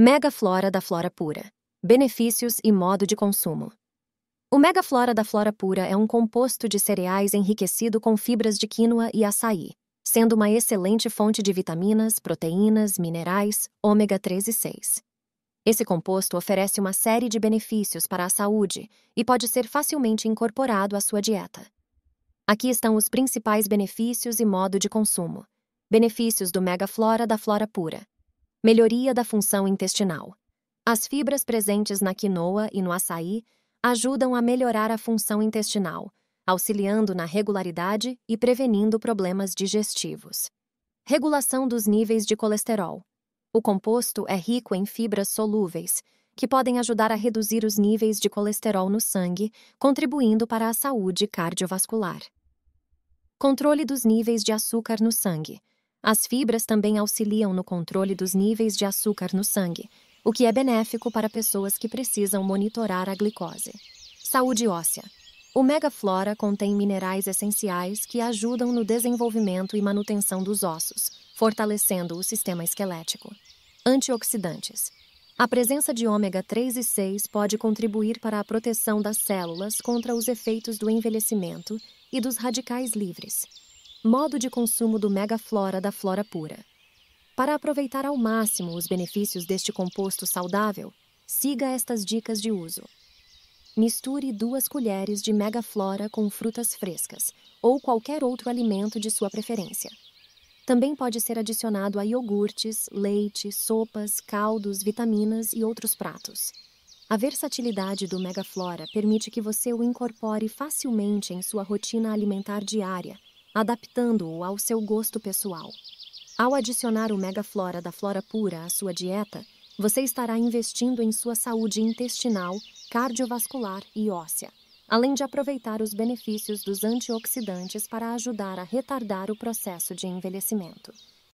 Megaflora da Flora Pura. Benefícios e modo de consumo. O Megaflora da Flora Pura é um composto de cereais enriquecido com fibras de quinoa e açaí, sendo uma excelente fonte de vitaminas, proteínas, minerais, ômega 3 e 6. Esse composto oferece uma série de benefícios para a saúde e pode ser facilmente incorporado à sua dieta. Aqui estão os principais benefícios e modo de consumo. Benefícios do Megaflora da Flora Pura Melhoria da função intestinal. As fibras presentes na quinoa e no açaí ajudam a melhorar a função intestinal, auxiliando na regularidade e prevenindo problemas digestivos. Regulação dos níveis de colesterol. O composto é rico em fibras solúveis, que podem ajudar a reduzir os níveis de colesterol no sangue, contribuindo para a saúde cardiovascular. Controle dos níveis de açúcar no sangue. As fibras também auxiliam no controle dos níveis de açúcar no sangue, o que é benéfico para pessoas que precisam monitorar a glicose. Saúde óssea. O Megaflora contém minerais essenciais que ajudam no desenvolvimento e manutenção dos ossos, fortalecendo o sistema esquelético. Antioxidantes. A presença de ômega 3 e 6 pode contribuir para a proteção das células contra os efeitos do envelhecimento e dos radicais livres modo de consumo do megaflora da flora pura. Para aproveitar ao máximo os benefícios deste composto saudável, siga estas dicas de uso. Misture duas colheres de megaflora com frutas frescas ou qualquer outro alimento de sua preferência. Também pode ser adicionado a iogurtes, leite, sopas, caldos, vitaminas e outros pratos. A versatilidade do megaflora permite que você o incorpore facilmente em sua rotina alimentar diária adaptando-o ao seu gosto pessoal. Ao adicionar o megaflora da flora pura à sua dieta, você estará investindo em sua saúde intestinal, cardiovascular e óssea, além de aproveitar os benefícios dos antioxidantes para ajudar a retardar o processo de envelhecimento.